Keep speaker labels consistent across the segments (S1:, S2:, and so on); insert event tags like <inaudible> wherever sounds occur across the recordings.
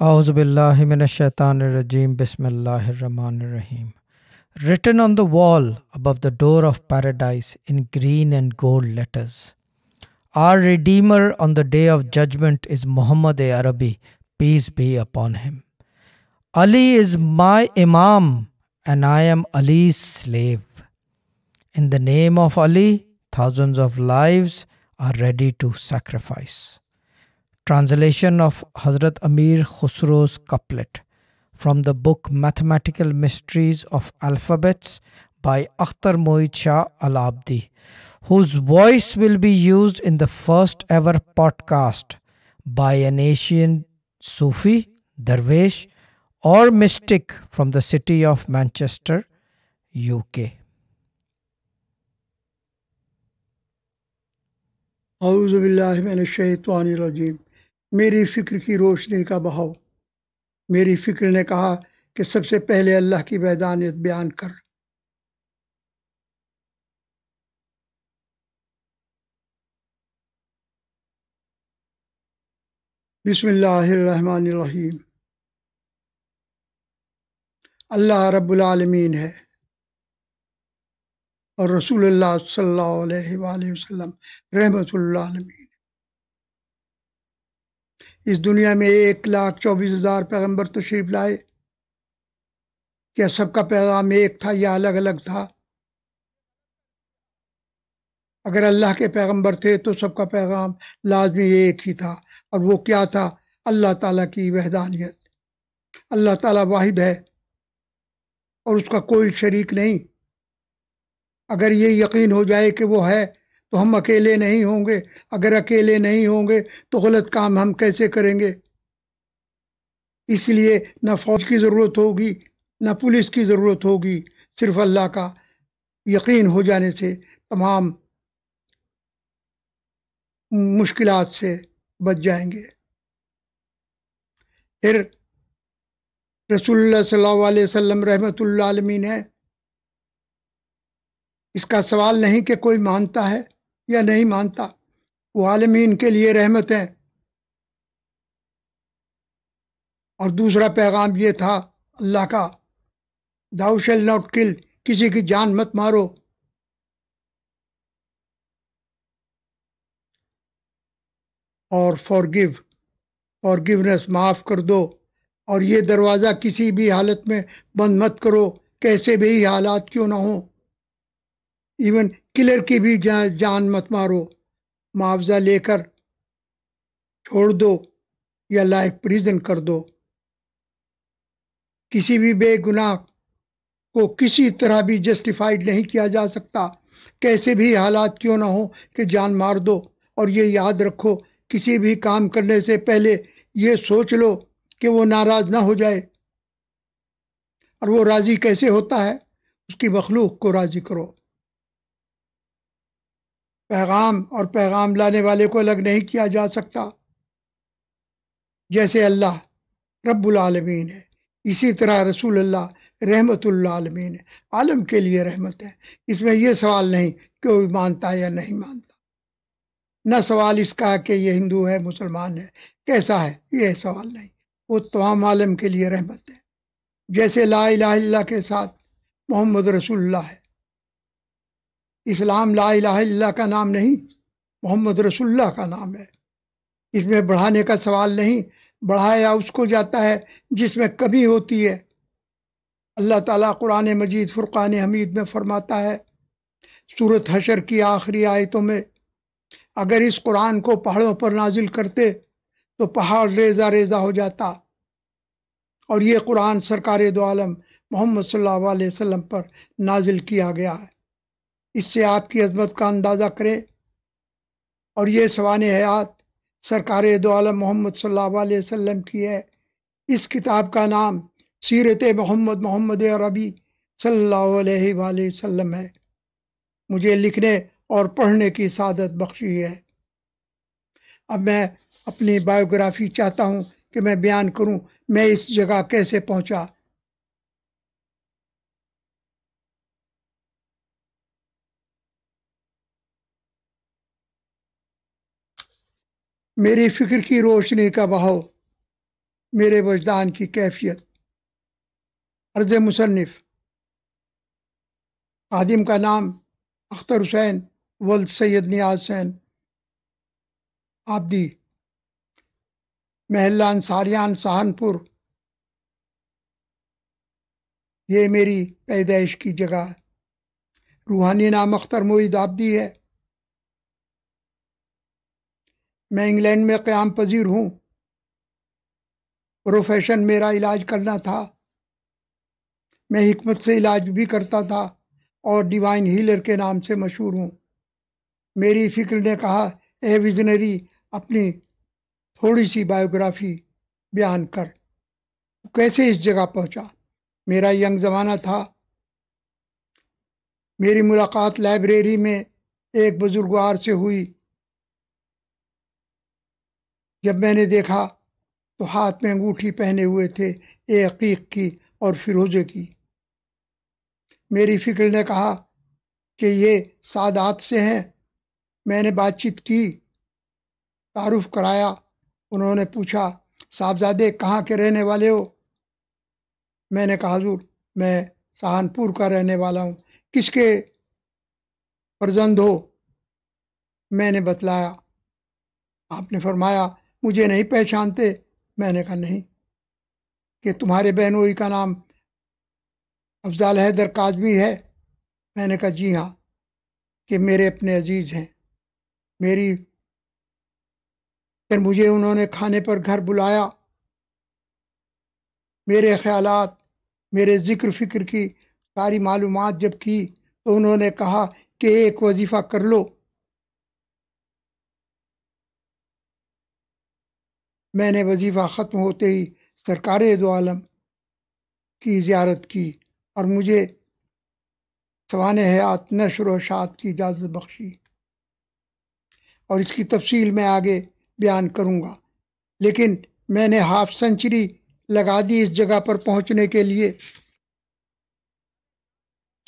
S1: Bismillahirrahmanirrahim. Written on the wall above the door of paradise in green and gold letters. Our Redeemer on the day of judgment is Muhammad Arabi, peace be upon him. Ali is my Imam and I am Ali's slave. In the name of Ali, thousands of lives are ready to sacrifice. Translation of Hazrat Amir Khusro's couplet from the book Mathematical Mysteries of Alphabets by Akhtar Moid Shah Al Abdi, whose voice will be used in the first ever podcast by an Asian Sufi, Darwesh, or mystic from the city of Manchester, UK. أعوذ بالله من الشيطان الرجيم मेरी फ़िक्र की रोशनी का बहाव मेरी फ़िक्र ने कहा कि सबसे पहले अल्लाह की वैदानियत बयान कर बिस्मिल्लाहिर्रहमानिर्रहीम अल्लाह रब्बुल आलमीन है और रसूलुल्लाह सल्लल्लाहु अलैहि वसल्लम रहमतुल्लाह आलमीन इस दुनिया में एक लाख चौबीस हज़ार पैगम्बर तशरीफ लाए क्या सबका पैगाम एक था या अलग अलग था अगर अल्लाह के पैगंबर थे तो सबका पैगाम लाजमी एक ही था और वो क्या था अल्लाह ताला की वहदानियत अल्लाह ताला वाहिद है और उसका कोई शरीक नहीं अगर ये यकीन हो जाए कि वो है तो हम अकेले नहीं होंगे अगर अकेले नहीं होंगे तो गलत काम हम कैसे करेंगे इसलिए न फौज की ज़रूरत होगी न पुलिस की ज़रूरत होगी सिर्फ अल्लाह का यकीन हो जाने से तमाम मुश्किल से बच जाएंगे फिर रसूलुल्लाह सल्लल्लाहु अलैहि वसल्लम रहमतुल्लाह आलमीन है इसका सवाल नहीं कि कोई मानता है या नहीं मानता वो आलमीन के लिए रहमत हैं और दूसरा पैगाम ये था अल्लाह का दाउ शेल नॉट किल किसी की जान मत मारो और फॉर गिव फॉर गिवनेस माफ़ कर दो और ये दरवाज़ा किसी भी हालत में बंद मत करो कैसे भी हालात क्यों ना हो इवन किलर की भी जा, जान मत मारो मुआवजा लेकर छोड़ दो या लाइफ प्रिजन कर दो किसी भी बेगुनाह को किसी तरह भी जस्टिफाइड नहीं किया जा सकता कैसे भी हालात क्यों ना हो कि जान मार दो और ये याद रखो किसी भी काम करने से पहले ये सोच लो कि वो नाराज ना हो जाए और वो राज़ी कैसे होता है उसकी मखलूक को राज़ी करो पैगाम और पैगाम लाने वाले को अलग नहीं किया जा सकता जैसे अल्लाह रब्बुलमीन है इसी तरह रसूल अल्लाह रहमतुल्लामीन है आलम के लिए रहमत है इसमें यह सवाल नहीं वो मानता या नहीं मानता न सवाल इसका कि ये हिंदू है मुसलमान है कैसा है ये सवाल नहीं वो तमाम आलम के लिए रहमत है जैसे ला इला के साथ मोहम्मद रसुल्ला है इस्लाम ला ला का नाम नहीं मोहम्मद रसुल्ला का नाम है इसमें बढ़ाने का सवाल नहीं बढ़ाया उसको जाता है जिसमें कमी होती है अल्लाह ताला कुरान मजीद फ़ुरक़ान हमीद में फ़रमाता है सूरत हशर की आखिरी आयतों में अगर इस कुरान को पहाड़ों पर नाजिल करते तो पहाड़ रेजा रेजा हो जाता और ये कुरान सरकार दो आलम मोहम्मद सल्लल्लाहु अलैहि वसल्लम पर नाजिल किया गया है इससे आपकी अजमत का अंदाज़ा करें और ये सवान हयात सरकार दोआलम मोहम्मद वसल्लम की है इस किताब का नाम सीरत मोहम्मद मोहम्मद अरबी सल्लाम है मुझे लिखने और पढ़ने की सादत बख्शी है अब मैं अपनी बायोग्राफी चाहता हूँ कि मैं बयान करूँ मैं इस जगह कैसे पहुँचा मेरी फ़िक्र की रोशनी का बहाव मेरे वजदान की कैफियत अर्ज मुसनफ़ आदिम का नाम अख्तर हुसैन वल्द सैद नियाज हुसैन आबदी महल्ला अंसारियान सहनपुर ये मेरी पैदाइश की जगह रूहानी नाम अख्तर मोईद आबदी है मैं इंग्लैंड में क़्याम पजीर हूँ प्रोफेशन मेरा इलाज करना था मैं हमत से इलाज भी करता था और डिवाइन हीलर के नाम से मशहूर हूँ मेरी फ़िक्र ने कहा ए विजनरी अपनी थोड़ी सी बायोग्राफी बयान कर कैसे इस जगह पहुँचा मेरा यंग ज़माना था मेरी मुलाकात लाइब्रेरी में एक बुजुर्गवार से हुई जब मैंने देखा तो हाथ में अंगूठी पहने हुए थे ए अकीक की और फिरोजे की मेरी फिक्र ने कहा कि ये सादात से हैं मैंने बातचीत की तारुफ कराया उन्होंने पूछा साहबजादे कहाँ के रहने वाले हो मैंने कहा हजूर मैं सहानपुर का रहने वाला हूँ किसके फर्जंद हो मैंने बतलाया आपने फरमाया मुझे नहीं पहचानते मैंने कहा नहीं कि तुम्हारे बहनोई का नाम अफजाल हैदर काजमी है मैंने कहा जी हाँ कि मेरे अपने अजीज़ हैं मेरी फिर मुझे उन्होंने खाने पर घर बुलाया मेरे ख्याल मेरे ज़िक्र फ़िक्र की सारी मालूम जब की तो उन्होंने कहा कि एक वजीफ़ा कर लो मैंने वजीफ़ा ख़त्म होते ही सरकार दोआलम की ज्यारत की और मुझे सवान हयात नशर व शात की इजाज़त बख्शी और इसकी तफसील मैं आगे बयान करूँगा लेकिन मैंने हाफ सेंचुरी लगा दी इस जगह पर पहुँचने के लिए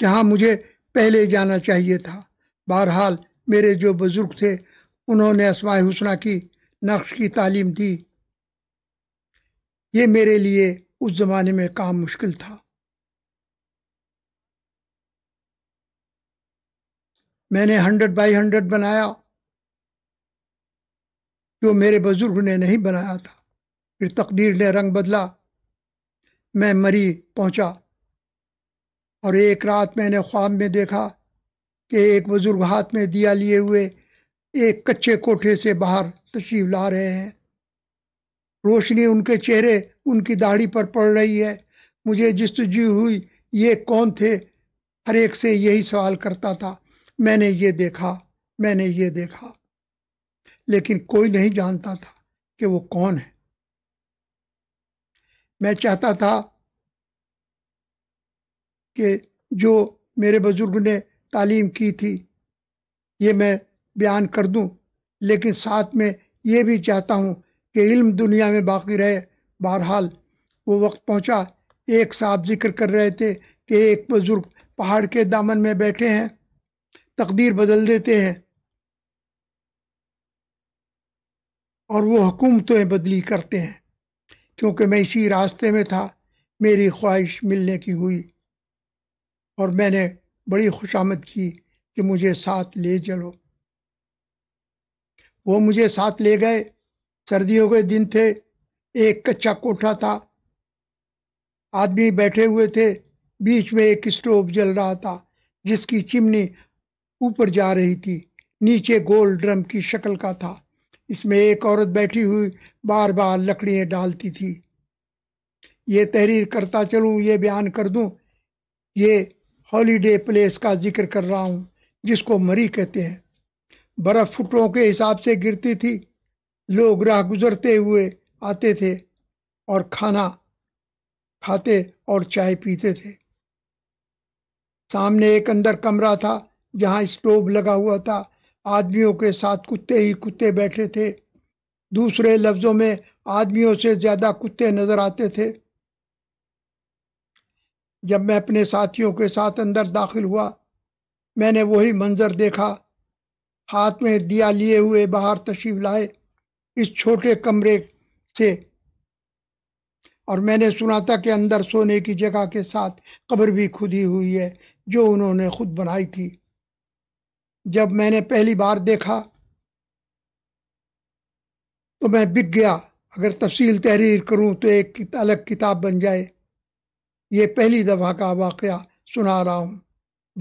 S1: जहाँ मुझे पहले जाना चाहिए था बहरहाल मेरे जो बुज़ुर्ग थे उन्होंने असमाय हुसना की नक्श की तालीम दी ये मेरे लिए उस जमाने में काम मुश्किल था मैंने हंड्रेड बाई हंड्रेड बनाया जो मेरे बुजुर्ग ने नहीं बनाया था फिर तकदीर ने रंग बदला मैं मरी पहुंचा और एक रात मैंने ख्वाब में देखा कि एक बुजुर्ग हाथ में दिया लिए हुए एक कच्चे कोठे से बाहर तशीव ला रहे हैं रोशनी उनके चेहरे उनकी दाढ़ी पर पड़ रही है मुझे जस्तजू हुई ये कौन थे हर एक से यही सवाल करता था मैंने ये देखा मैंने ये देखा लेकिन कोई नहीं जानता था कि वो कौन है मैं चाहता था कि जो मेरे बुज़ुर्ग ने तालीम की थी ये मैं बयान कर दूं लेकिन साथ में ये भी चाहता हूं कि इल्म दुनिया में बाकी रहे बहरहाल वो वक्त पहुंचा एक साहब जिक्र कर रहे थे कि एक बुज़ुर्ग पहाड़ के दामन में बैठे हैं तकदीर बदल देते हैं और वो हुकूमतें बदली करते हैं क्योंकि मैं इसी रास्ते में था मेरी ख्वाहिश मिलने की हुई और मैंने बड़ी खुशामद की कि मुझे साथ ले चलो वो मुझे साथ ले गए सर्दियों के दिन थे एक कच्चा कोठा था आदमी बैठे हुए थे बीच में एक स्टोव जल रहा था जिसकी चिमनी ऊपर जा रही थी नीचे गोल ड्रम की शक्ल का था इसमें एक औरत बैठी हुई बार बार लकड़ियाँ डालती थी ये तहरीर करता चलूँ ये बयान कर दूँ ये हॉलीडे प्लेस का जिक्र कर रहा हूँ जिसको मरी कहते हैं बर्फ़ फुटों के हिसाब से गिरती थी लोग राह गुजरते हुए आते थे और खाना खाते और चाय पीते थे सामने एक अंदर कमरा था जहाँ स्टोव लगा हुआ था आदमियों के साथ कुत्ते ही कुत्ते बैठे थे दूसरे लफ्ज़ों में आदमियों से ज़्यादा कुत्ते नज़र आते थे जब मैं अपने साथियों के साथ अंदर दाखिल हुआ मैंने वही मंज़र देखा हाथ में दिया लिए हुए बाहर तशरीफ लाए इस छोटे कमरे से और मैंने सुना था कि अंदर सोने की जगह के साथ कब्र भी खुदी हुई है जो उन्होंने खुद बनाई थी जब मैंने पहली बार देखा तो मैं बिक गया अगर तफसील तहरीर करूं तो एक अलग किताब बन जाए ये पहली दफ़ा का वाक़ सुना रहा हूं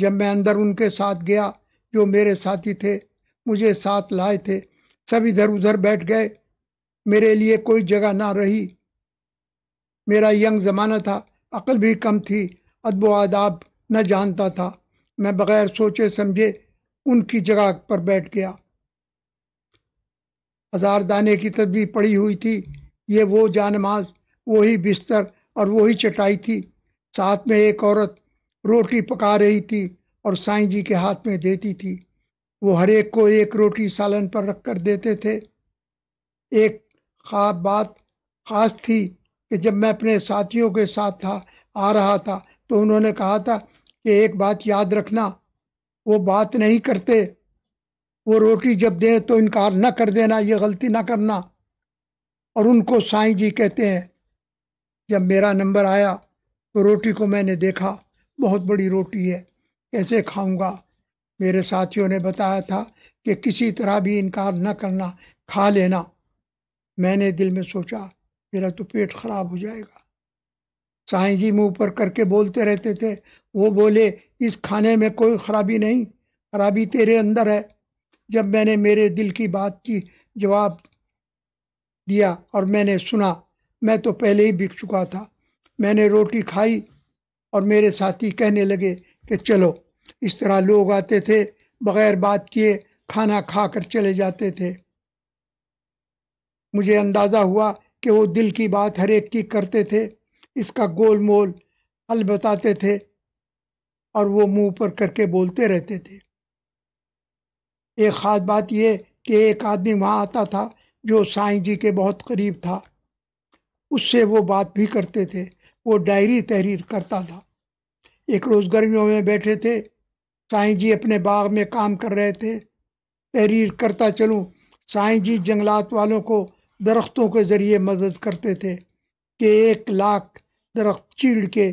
S1: जब मैं अंदर उनके साथ गया जो मेरे साथी थे मुझे साथ लाए थे सब इधर उधर बैठ गए मेरे लिए कोई जगह ना रही मेरा यंग ज़माना था अकल भी कम थी अदब आदाब न जानता था मैं बग़ैर सोचे समझे उनकी जगह पर बैठ गया हजार दाने की तस्वीर पड़ी हुई थी ये वो जानमाज वही बिस्तर और वही चटाई थी साथ में एक औरत रोटी पका रही थी और साईं जी के हाथ में देती थी वो हर एक को एक रोटी सालन पर रख कर देते थे एक खास बात खास थी कि जब मैं अपने साथियों के साथ था आ रहा था तो उन्होंने कहा था कि एक बात याद रखना वो बात नहीं करते वो रोटी जब दें तो इनकार न कर देना ये गलती ना करना और उनको साईं जी कहते हैं जब मेरा नंबर आया तो रोटी को मैंने देखा बहुत बड़ी रोटी है कैसे खाऊंगा मेरे साथियों ने बताया था कि किसी तरह भी इनकार न करना खा लेना मैंने दिल में सोचा मेरा तो पेट खराब हो जाएगा साईं जी मुंह पर करके बोलते रहते थे वो बोले इस खाने में कोई खराबी नहीं खराबी तेरे अंदर है जब मैंने मेरे दिल की बात की जवाब दिया और मैंने सुना मैं तो पहले ही बिक चुका था मैंने रोटी खाई और मेरे साथी कहने लगे कि चलो इस तरह लोग आते थे बगैर बात किए खाना खा कर चले जाते थे मुझे अंदाज़ा हुआ कि वो दिल की बात हर एक की करते थे इसका गोल मोल हल बताते थे और वो मुंह पर करके बोलते रहते थे एक ख़ास बात यह कि एक आदमी वहाँ आता था जो साईं जी के बहुत करीब था उससे वो बात भी करते थे वो डायरी तहरीर करता था एक रोज़ गर्मियों में बैठे थे साईं जी अपने बाग में काम कर रहे थे तहरीर करता चलूँ साईं जी जंगलात वालों को दरख्तों के ज़रिए मदद करते थे कि एक लाख दरख्त चीड़ के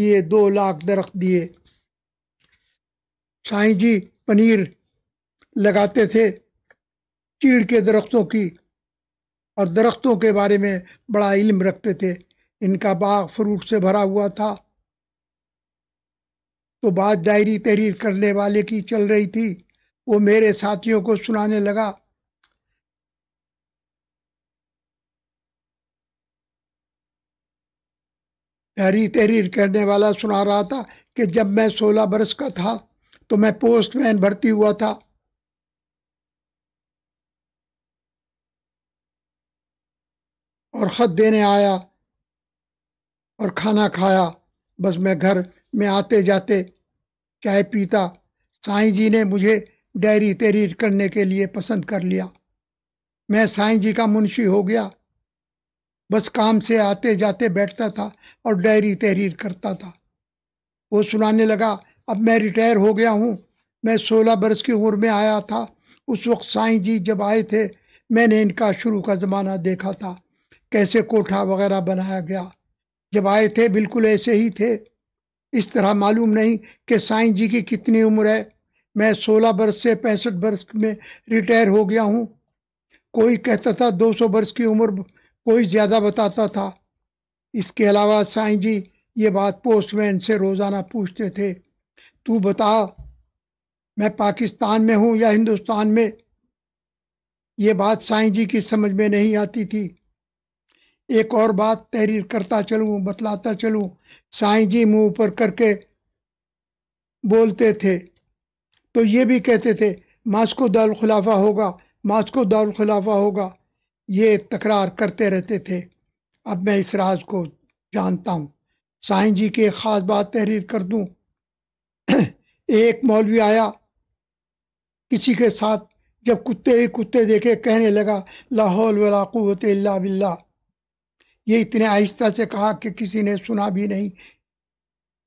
S1: दिए दो लाख दरख्त दिए साईं जी पनीर लगाते थे चीड़ के दरख्तों की और दरख्तों के बारे में बड़ा इल्म रखते थे इनका बाग फ्रूट से भरा हुआ था तो बात डायरी तहरीर करने वाले की चल रही थी वो मेरे साथियों को सुनाने लगा डायरी तहरीर करने वाला सुना रहा था कि जब मैं सोलह बरस का था तो मैं पोस्टमैन भर्ती हुआ था और ख़त देने आया और खाना खाया बस मैं घर में आते जाते चाय पीता साईं जी ने मुझे डायरी तहरीर करने के लिए पसंद कर लिया मैं साईं जी का मुंशी हो गया बस काम से आते जाते बैठता था और डायरी तहरीर करता था वो सुनाने लगा अब मैं रिटायर हो गया हूँ मैं सोलह बरस की उम्र में आया था उस वक्त साई जी जब आए थे मैंने इनका शुरू का ज़माना देखा था कैसे कोठा वगैरह बनाया गया जब आए थे बिल्कुल ऐसे ही थे इस तरह मालूम नहीं कि साईं जी की कितनी उम्र है मैं सोलह वर्ष से पैंसठ वर्ष में रिटायर हो गया हूँ कोई कहता था दो सौ वर्ष की उम्र कोई ज़्यादा बताता था इसके अलावा साईं जी ये बात पोस्टमैन से रोज़ाना पूछते थे तू बता मैं पाकिस्तान में हूँ या हिंदुस्तान में ये बात साईं जी की समझ में नहीं आती थी एक और बात तहरीर करता चलूँ बतलाता चलूँ साईं जी मुँह ऊपर करके बोलते थे तो ये भी कहते थे मास्को दारखिलाफा होगा मास्को दारखिलाफा होगा ये तकरार करते रहते थे अब मैं इस राज को जानता हूँ साईं जी की ख़ास बात तहरीर कर दूँ <clears throat> एक मौलवी आया किसी के साथ जब कुत्ते ही कुत्ते देखे कहने लगा लाहौल वला क़ुवत बिल्ला ये इतने आहिस्ता से कहा कि किसी ने सुना भी नहीं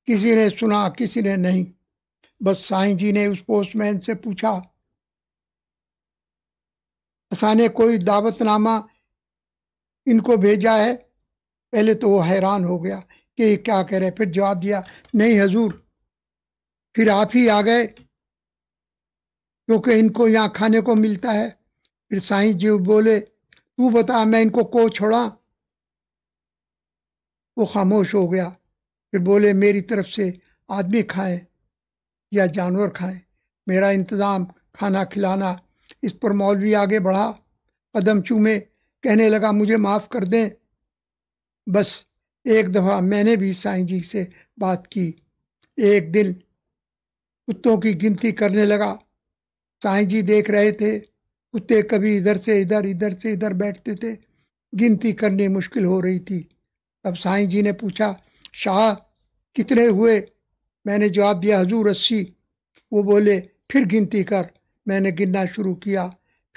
S1: किसी ने सुना किसी ने नहीं बस साईं जी ने उस पोस्टमैन से पूछा असा ने कोई दावतनामा इनको भेजा है पहले तो वो हैरान हो गया कि क्या कह रहे फिर जवाब दिया नहीं हजूर फिर आप ही आ गए क्योंकि इनको यहाँ खाने को मिलता है फिर साईं जी बोले तू बता मैं इनको को छोड़ा वो खामोश हो गया फिर बोले मेरी तरफ से आदमी खाएं या जानवर खाएं मेरा इंतज़ाम खाना खिलाना इस पर मौलवी आगे बढ़ा कदम चूमे कहने लगा मुझे माफ़ कर दें बस एक दफ़ा मैंने भी साईं जी से बात की एक दिन कुत्तों की गिनती करने लगा साईं जी देख रहे थे कुत्ते कभी इधर से इधर इधर से इधर बैठते थे गिनती करनी मुश्किल हो रही थी अब साईं जी ने पूछा शाह कितने हुए मैंने जवाब दिया हजूर अस्सी वो बोले फिर गिनती कर मैंने गिनना शुरू किया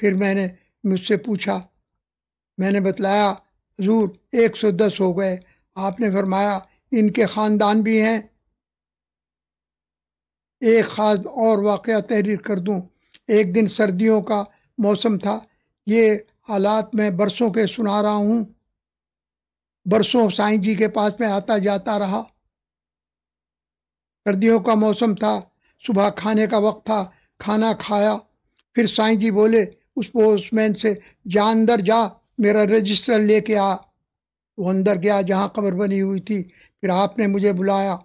S1: फिर मैंने मुझसे पूछा मैंने बतलाया हजूर एक सौ दस हो गए आपने फरमाया इनके ख़ानदान भी हैं एक ख़ास और वाक़ तहरीर कर दूँ एक दिन सर्दियों का मौसम था ये हालात मैं बरसों के सुना रहा हूँ बरसों साईं जी के पास में आता जाता रहा सर्दियों का मौसम था सुबह खाने का वक्त था खाना खाया फिर साईं जी बोले उस पोस्टमैन से जा अंदर जा मेरा रजिस्टर लेके आ वो अंदर गया जहाँ कब्र बनी हुई थी फिर आपने मुझे बुलाया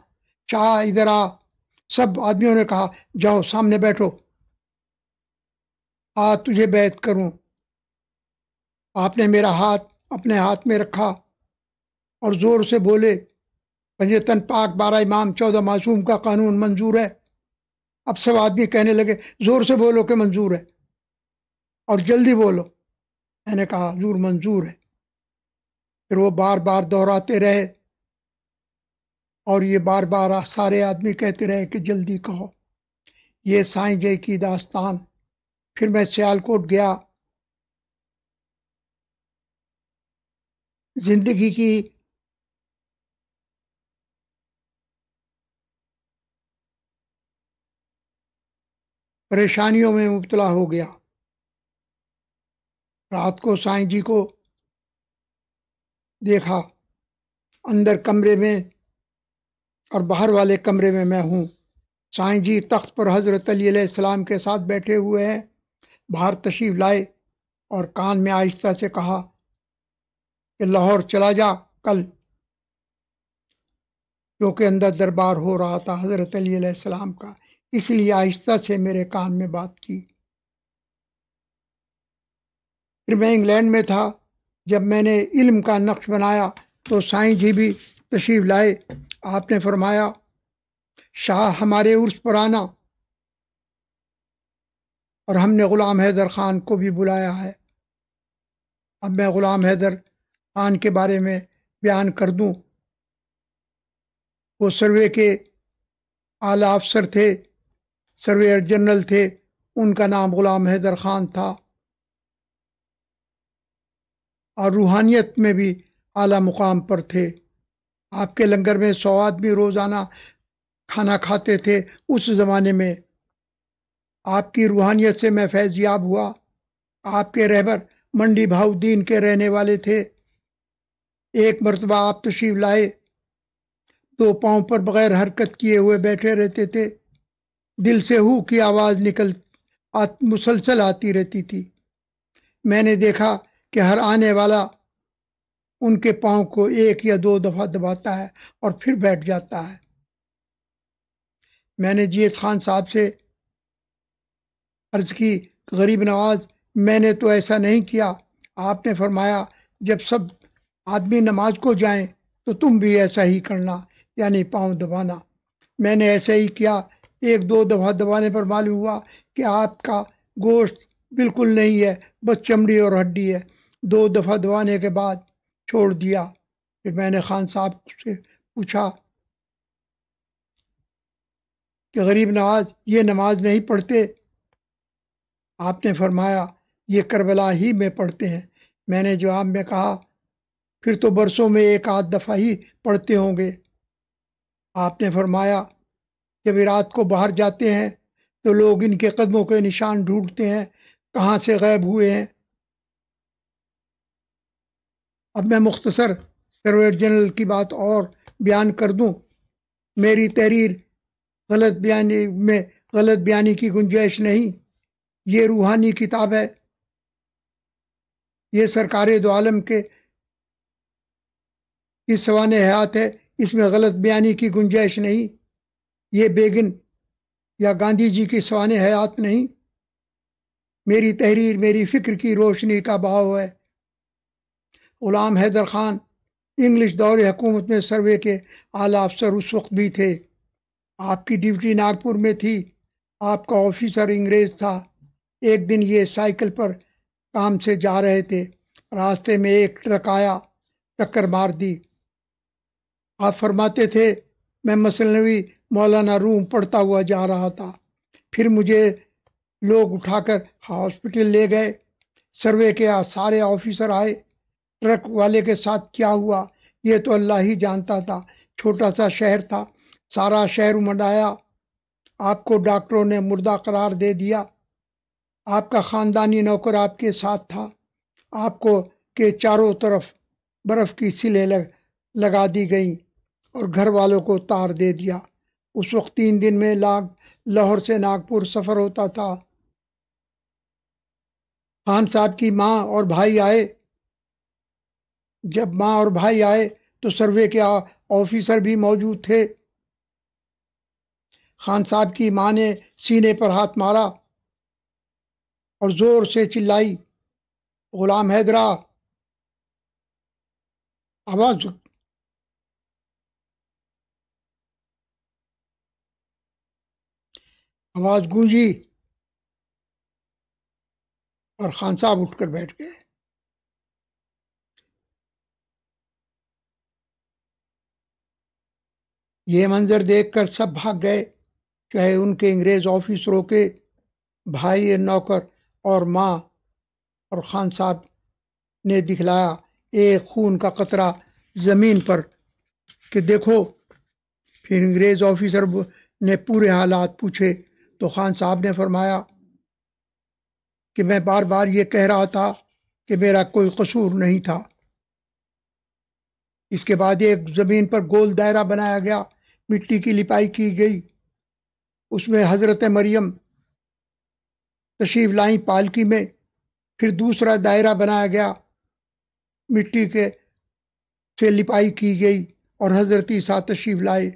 S1: चाह इधर आ सब आदमियों ने कहा जाओ सामने बैठो आ तुझे बैत करूं आपने मेरा हाथ अपने हाथ में रखा और ज़ोर से बोले पंजतन पाक बारह इमाम चौदह मासूम का कानून मंजूर है अब सब आदमी कहने लगे ज़ोर से बोलो कि मंजूर है और जल्दी बोलो मैंने कहा हजूर मंजूर है फिर वो बार बार दोहराते रहे और ये बार बार सारे आदमी कहते रहे कि जल्दी कहो ये साईं जय की दास्तान फिर मैं सियालकोट गया जिंदगी की परेशानियों में मुबतला हो गया रात को साईं जी को देखा अंदर कमरे में और बाहर वाले कमरे में मैं हूँ साईं जी तख्त पर हज़रत अलीसम के साथ बैठे हुए हैं बाहर तशीफ लाए और कान में आहिस्ता से कहा कि लाहौर चला जा कल क्योंकि अंदर दरबार हो रहा था हज़रत अलीसम का इसलिए आहिस्ता से मेरे काम में बात की फिर मैं इंग्लैंड में था जब मैंने इल्म का नक्श बनाया तो साईं जी भी तशीफ लाए आपने फरमाया शाह हमारे उर्स पर आना और हमने ग़ुलाम हैदर ख़ान को भी बुलाया है अब मैं ग़ुलाम हैदर ख़ान के बारे में बयान कर दूं वो सर्वे के आला अफसर थे सर्वेयर जनरल थे उनका नाम ग़ुलाम हैदर ख़ान था और रूहानियत में भी आला मुकाम पर थे आपके लंगर में सौ आदमी रोज़ाना खाना खाते थे उस ज़माने में आपकी रूहानियत से मैं याब हुआ आपके रहबर मंडी भाउद्दीन के रहने वाले थे एक मरतबा आप तशीव लाए दो पाँव पर बग़ैर हरकत किए हुए बैठे रहते थे दिल से हु की आवाज़ निकल आ, मुसलसल आती रहती थी मैंने देखा कि हर आने वाला उनके पाँव को एक या दो दफ़ा दबाता है और फिर बैठ जाता है मैंने जीत खान साहब से अर्ज़ की गरीब नवाज मैंने तो ऐसा नहीं किया आपने फरमाया जब सब आदमी नमाज को जाएं तो तुम भी ऐसा ही करना यानी पाँव दबाना मैंने ऐसा ही किया एक दो दफा दबाने पर मालूम हुआ कि आपका गोश्त बिल्कुल नहीं है बस चमड़ी और हड्डी है दो दफ़ा दबाने के बाद छोड़ दिया फिर मैंने खान साहब से पूछा कि गरीब नवाज ये नमाज नहीं पढ़ते आपने फरमाया ये करबला ही में पढ़ते हैं मैंने जवाब में कहा फिर तो बरसों में एक आध दफ़ा ही पढ़ते होंगे आपने फरमाया जब ये रात को बाहर जाते हैं तो लोग इनके कदमों के निशान ढूंढते हैं कहाँ से गायब हुए हैं अब मैं मुख्तसर सर्वेयर जनरल की बात और बयान कर दूं मेरी तहरीर गलत बयानी में गलत बयानी की गुंजाइश नहीं ये रूहानी किताब है ये सरकार दो आलम के इस सवान हयात है इसमें गलत बयानी की गुंजाइश नहीं ये बेगिन या गांधी जी की सवान हयात नहीं मेरी तहरीर मेरी फ़िक्र की रोशनी का बहाव है ग़ुलाम हैदर ख़ान इंग्लिश दौर हुकूमत में सर्वे के आला अफसर उस वक्त भी थे आपकी ड्यूटी नागपुर में थी आपका ऑफिसर अंग्रेज़ था एक दिन ये साइकिल पर काम से जा रहे थे रास्ते में एक ट्रक आया टक्कर मार दी आप फरमाते थे मैं मसलवी मौलाना रूम पड़ता हुआ जा रहा था फिर मुझे लोग उठाकर हॉस्पिटल ले गए सर्वे के सारे ऑफिसर आए ट्रक वाले के साथ क्या हुआ ये तो अल्लाह ही जानता था छोटा सा शहर था सारा शहर उमंडाया आपको डॉक्टरों ने मुर्दा करार दे दिया आपका ख़ानदानी नौकर आपके साथ था आपको के चारों तरफ बर्फ़ की सिले लग, लगा दी गई और घर वालों को तार दे दिया उस वक्त तीन दिन में लाग लाहौर से नागपुर सफ़र होता था खान साहब की माँ और भाई आए जब माँ और भाई आए तो सर्वे के ऑफिसर भी मौजूद थे खान साहब की माँ ने सीने पर हाथ मारा और ज़ोर से चिल्लाई गुलाम हैदरा आवाज़ आवाज़ गूंजी और खान साहब उठकर बैठ गए ये मंजर देखकर सब भाग गए चाहे उनके अंग्रेज ऑफिसरों के भाई नौकर और माँ और ख़ान साहब ने दिखलाया एक खून का कतरा ज़मीन पर कि देखो फिर अंग्रेज़ ऑफिसर ने पूरे हालात पूछे तो ख़ान साहब ने फरमाया कि मैं बार बार ये कह रहा था कि मेरा कोई कसूर नहीं था इसके बाद एक ज़मीन पर गोल दायरा बनाया गया मिट्टी की लिपाई की गई उसमें हज़रत मरियम तशीफ लाई पालकी में फिर दूसरा दायरा बनाया गया मिट्टी के से लिपाई की गई और हज़रत ईसा तशीफ लाए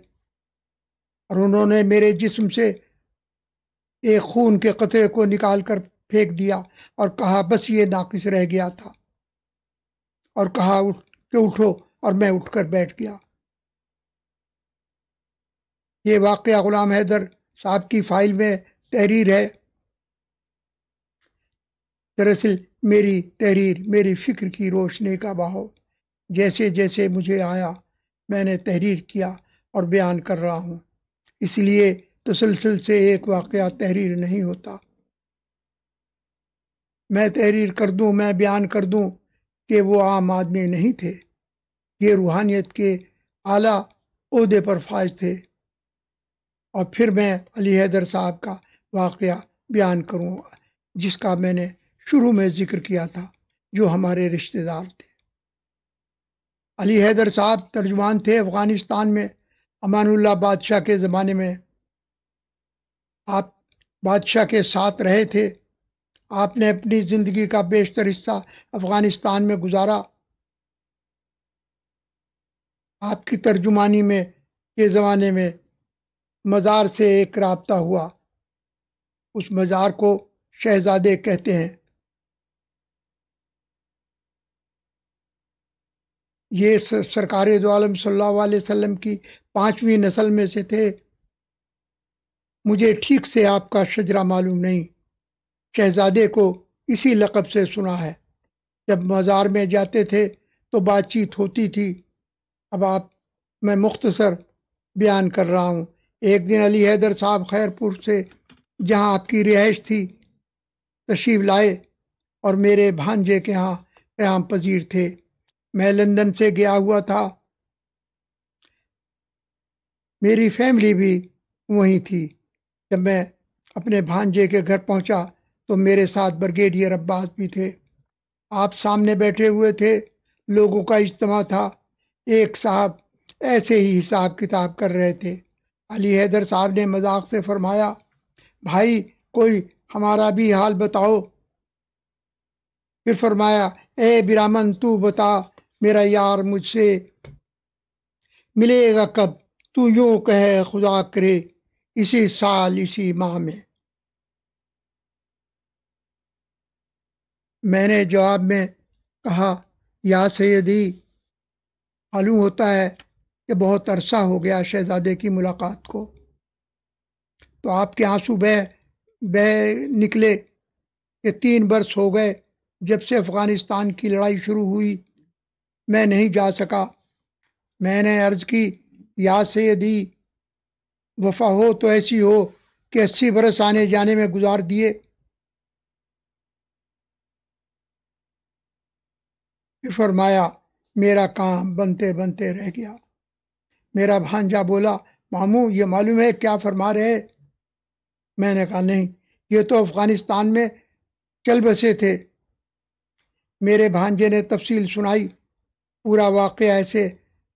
S1: और उन्होंने मेरे जिस्म से एक खून के कतरे को निकाल कर फेंक दिया और कहा बस ये नाकिस रह गया था और कहा उठ के उठो और मैं उठकर बैठ गया ये वाक़ ग़ुलाम हैदर साहब की फाइल में तहरीर है दरअसल मेरी तहरीर मेरी फ़िक्र की रोशनी का बहाव जैसे जैसे मुझे आया मैंने तहरीर किया और बयान कर रहा हूँ इसलिए तसलसल से एक वाक़ तहरीर नहीं होता मैं तहरीर कर दूँ मैं बयान कर दूँ कि वो आम आदमी नहीं थे ये रूहानियत के आला अहदे पर फायज थे और फिर मैं अली हैदर साहब का वाक़ बयान करूँ जिसका मैंने शुरू में ज़िक्र किया था जो हमारे रिश्तेदार थे अली हैदर साहब तर्जुमान थे अफ़गानिस्तान में अमानुल्ला बादशाह के ज़माने में आप बादशाह के साथ रहे थे आपने अपनी ज़िंदगी का बेशतर हिस्सा अफ़गानिस्तान में गुजारा आपकी तर्जुमानी में के ज़माने में मज़ार से एक रबता हुआ उस मज़ार को शहजादे कहते हैं ये सरकार दो आलम सल्लल्लाहु अलैहि वसल्लम की पांचवी नस्ल में से थे मुझे ठीक से आपका शजरा मालूम नहीं शहजादे को इसी लक़ब से सुना है जब मज़ार में जाते थे तो बातचीत होती थी अब आप मैं मुख्तसर बयान कर रहा हूँ एक दिन अली हैदर साहब खैरपुर से जहाँ आपकी रिहाइश थी तशीब लाए और मेरे भांजे के यहाँ क्याम पजीर थे मैं लंदन से गया हुआ था मेरी फैमिली भी वहीं थी जब मैं अपने भांजे के घर पहुंचा तो मेरे साथ ब्रिगेडियर अब्बास भी थे आप सामने बैठे हुए थे लोगों का इज्तम था एक साहब ऐसे ही हिसाब किताब कर रहे थे अली हैदर साहब ने मजाक से फरमाया भाई कोई हमारा भी हाल बताओ फिर फरमाया ए बिरामन तू बता मेरा यार मुझसे मिलेगा कब तू यूँ कहे खुदा करे इसी साल इसी माह में मैंने जवाब में कहा या सैदी मालूम होता है कि बहुत अरसा हो गया शहजादे की मुलाकात को तो आपके आंसू बह बह निकले कि तीन बरस हो गए जब से अफ़गानिस्तान की लड़ाई शुरू हुई मैं नहीं जा सका मैंने अर्ज़ की या सैदी वफा हो तो ऐसी हो कि अस्सी बरस आने जाने में गुजार दिए फरमाया मेरा काम बनते बनते रह गया मेरा भांजा बोला मामू ये मालूम है क्या फरमा रहे मैंने कहा नहीं ये तो अफ़गानिस्तान में चल बसे थे मेरे भांजे ने तफसील सुनाई पूरा वाक़ ऐसे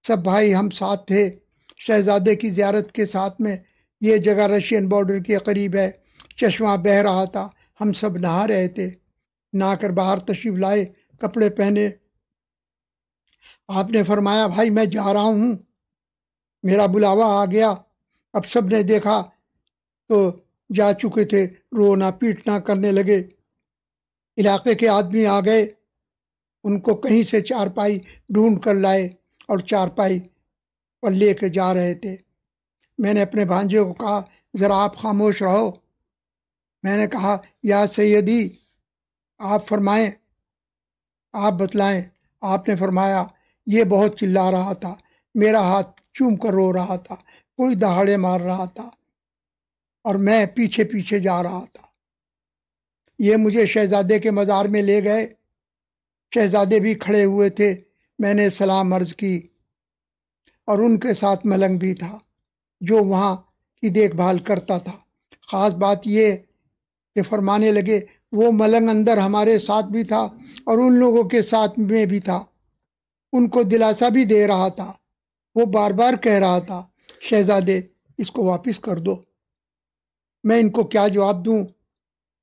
S1: सब भाई हम साथ थे शहजादे की ज्यारत के साथ में ये जगह रशियन बॉर्डर के करीब है चश्मा बह रहा था हम सब नहा रहे थे नहा कर बाहर तशरीफ लाए कपड़े पहने आपने फरमाया भाई मैं जा रहा हूँ मेरा बुलावा आ गया अब सब ने देखा तो जा चुके थे रोना पीटना करने लगे इलाके के आदमी आ गए उनको कहीं से चारपाई ढूंढ कर लाए और चारपाई और ले कर जा रहे थे मैंने अपने भांजे को कहा ज़रा आप खामोश रहो मैंने कहा या सैदी आप फरमाएं आप बतलाएं आपने फरमाया ये बहुत चिल्ला रहा था मेरा हाथ चूम कर रो रहा था कोई दहाड़े मार रहा था और मैं पीछे पीछे जा रहा था ये मुझे शहजादे के मज़ार में ले गए शहजादे भी खड़े हुए थे मैंने सलाम अर्ज की और उनके साथ मलंग भी था जो वहाँ की देखभाल करता था ख़ास बात ये कि फरमाने लगे वो मलंग अंदर हमारे साथ भी था और उन लोगों के साथ में भी था उनको दिलासा भी दे रहा था वो बार बार कह रहा था शहजादे इसको वापस कर दो मैं इनको क्या जवाब दूँ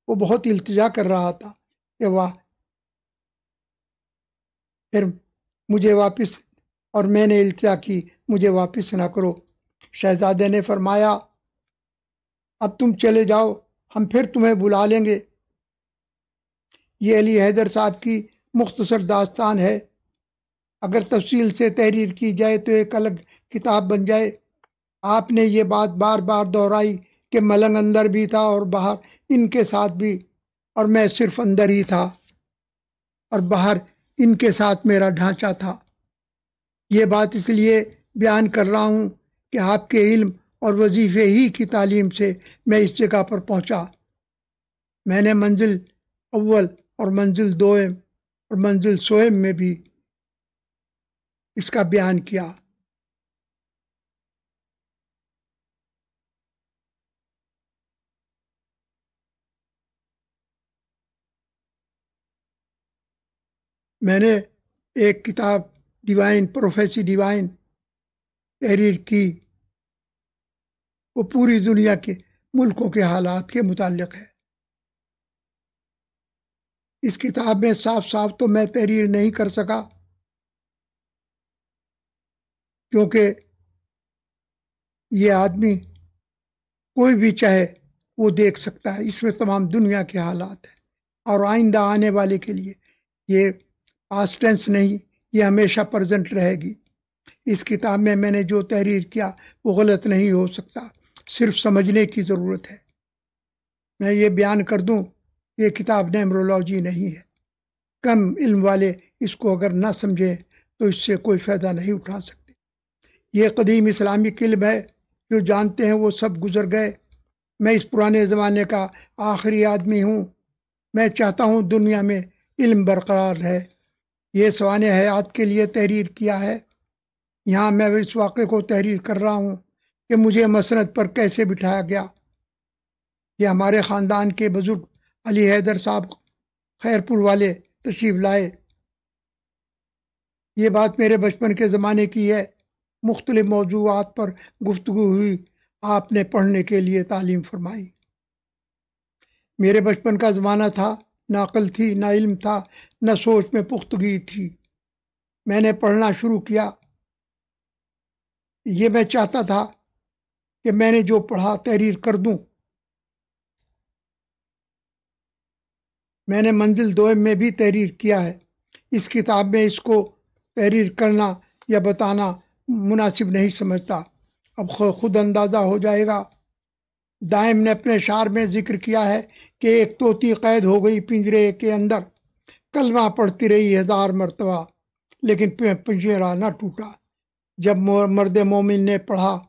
S1: वो बहुत इल्तजा कर रहा था कि वाह फिर मुझे वापस और मैंने इल्तजा की मुझे वापस ना करो शहजादे ने फरमाया अब तुम चले जाओ हम फिर तुम्हें बुला लेंगे ये अली हैदर साहब की मुख्तसर दास्तान है अगर तफसील से तहरीर की जाए तो एक अलग किताब बन जाए आपने ये बात बार बार दोहराई कि मलंग अंदर भी था और बाहर इनके साथ भी और मैं सिर्फ अंदर ही था और बाहर इनके साथ मेरा ढांचा था ये बात इसलिए बयान कर रहा हूँ कि आपके इल्म और वजीफ़े ही की तालीम से मैं इस जगह पर पहुँचा मैंने मंजिल अव्वल और मंजिल दो और मंजिल सोएम में भी इसका बयान किया मैंने एक किताब डिवाइन प्रोफेसी डिवाइन तहरीर की वो पूरी दुनिया के मुल्कों के हालात के मुतालिक है इस किताब में साफ साफ तो मैं तहरीर नहीं कर सका क्योंकि ये आदमी कोई भी चाहे वो देख सकता है इसमें तमाम दुनिया के हालात हैं और आइंदा आने वाले के लिए ये पास टेंस नहीं ये हमेशा प्रजेंट रहेगी इस किताब में मैंने जो तहरीर किया वो गलत नहीं हो सकता सिर्फ समझने की ज़रूरत है मैं ये बयान कर दूं ये किताब नेमरोलॉजी नहीं है कम इल्म वाले इसको अगर ना समझें तो इससे कोई फ़ायदा नहीं उठा सकते ये कदीम इस्लामिक इल्म है जो जानते हैं वो सब गुजर गए मैं इस पुराने ज़माने का आखिरी आदमी हूँ मैं चाहता हूँ दुनिया में इल्म बरकरार रहे ये सवान हयात के लिए तहरीर किया है यहाँ मैं इस वाक़े को तहरीर कर रहा हूँ कि मुझे मसरत पर कैसे बिठाया गया ये हमारे ख़ानदान के बुज़ुर्ग अली हैदर साहब खैरपुर वाले तशीफ लाए ये बात मेरे बचपन के ज़माने की है मुख्तलि मौजूद पर गुफ्तु हुई आपने पढ़ने के लिए तालीम फरमाई मेरे बचपन का ज़माना था ना अकल थी ना इल्म था न सोच में पुख्तगी थी मैंने पढ़ना शुरू किया ये मैं चाहता था कि मैंने जो पढ़ा तहरीर कर दूं मैंने मंजिल दोम में भी तहरीर किया है इस किताब में इसको तहरीर करना या बताना मुनासिब नहीं समझता अब खुद अंदाज़ा हो जाएगा दायम ने अपने शार में जिक्र किया है कि एक तोती कैद हो गई पिंजरे के अंदर कलमा पड़ती रही हज़ार मरतबा लेकिन पिंजरा न टूटा जब मर्द मोमिन ने पढ़ा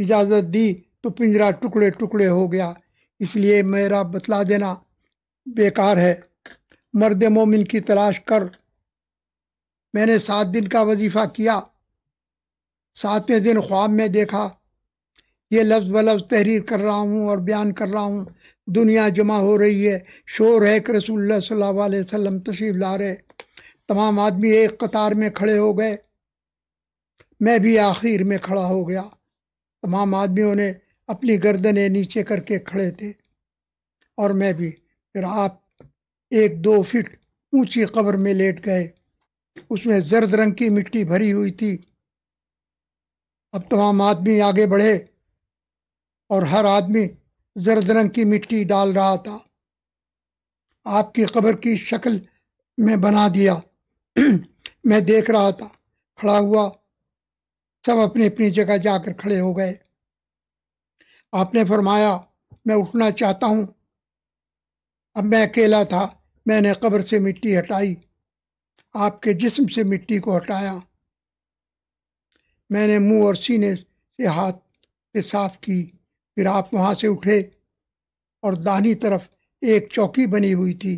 S1: इजाज़त दी तो पिंजरा टुकड़े टुकड़े हो गया इसलिए मेरा बतला देना बेकार है मर्द मोमिन की तलाश कर मैंने सात दिन का वजीफ़ा किया सातवें दिन ख्वाब में देखा ये लफ्ज़ ब लफ्ज़ तहरीर कर रहा हूँ और बयान कर रहा हूँ दुनिया जमा हो रही है शोर है कि रसूल सल्लाम तशीफ ला रहे तमाम आदमी एक कतार में खड़े हो गए मैं भी आखिर में खड़ा हो गया तमाम आदमियों ने अपनी गर्दनें नीचे करके खड़े थे और मैं भी फिर आप एक दो फिट ऊंची कब्र में लेट गए उसमें जर्द रंग की मिट्टी भरी हुई थी अब तमाम आदमी आगे बढ़े और हर आदमी जर्द रंग की मिट्टी डाल रहा था आपकी कब्र की शक्ल में बना दिया <clears throat> मैं देख रहा था खड़ा हुआ सब अपनी अपनी जगह जाकर खड़े हो गए आपने फरमाया मैं उठना चाहता हूँ अब मैं अकेला था मैंने कब्र से मिट्टी हटाई आपके जिस्म से मिट्टी को हटाया मैंने मुंह और सीने से हाथ से साफ की फिर आप वहाँ से उठे और दाहिनी तरफ एक चौकी बनी हुई थी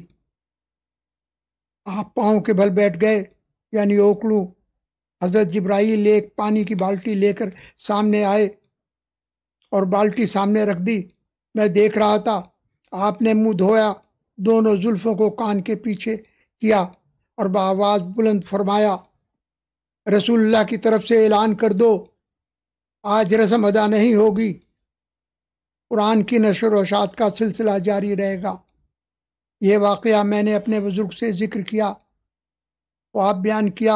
S1: आप पाँव के बल बैठ गए यानी ओकड़ू हजरत जिब्राइल एक पानी की बाल्टी लेकर सामने आए और बाल्टी सामने रख दी मैं देख रहा था आपने मुंह धोया दोनों जुल्फों को कान के पीछे किया और बावाज बुलंद फरमाया रसूलुल्लाह की तरफ से ऐलान कर दो आज रस्म अदा नहीं होगी कुरान की नशर वशात का सिलसिला जारी रहेगा ये वाक़ मैंने अपने बुज़ुर्ग से ज़िक्र किया तो आप बयान किया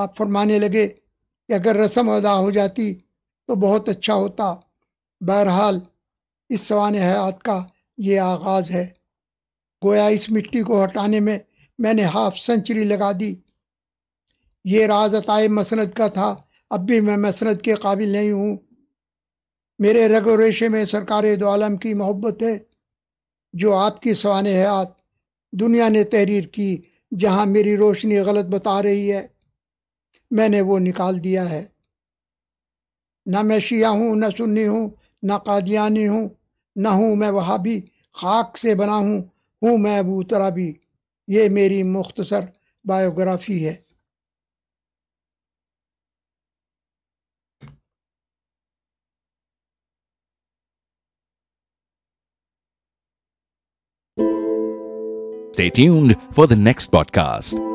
S1: आप फरमाने लगे कि अगर रस्म अदा हो जाती तो बहुत अच्छा होता बहरहाल इस सवान हयात का ये आगाज़ है गोया इस मिट्टी को हटाने में मैंने हाफ सेंचुरी लगा दी ये राज अताए मसनद का था अब भी मैं मसनद के काबिल नहीं हूँ मेरे रग रेशे में सरकार दो आलम की मोहब्बत है जो आपकी सवान हयात दुनिया ने तहरीर की जहाँ मेरी रोशनी गलत बता रही है मैंने वो निकाल दिया है ना मैं शिया हूँ ना सुन्नी हूँ ना कादियानी हूँ ना हूँ मैं वहाँ भी खाक से बना हूँ हूँ मैं अबू भी ये मेरी मुख्तसर बायोग्राफी है Stay tuned for the next podcast.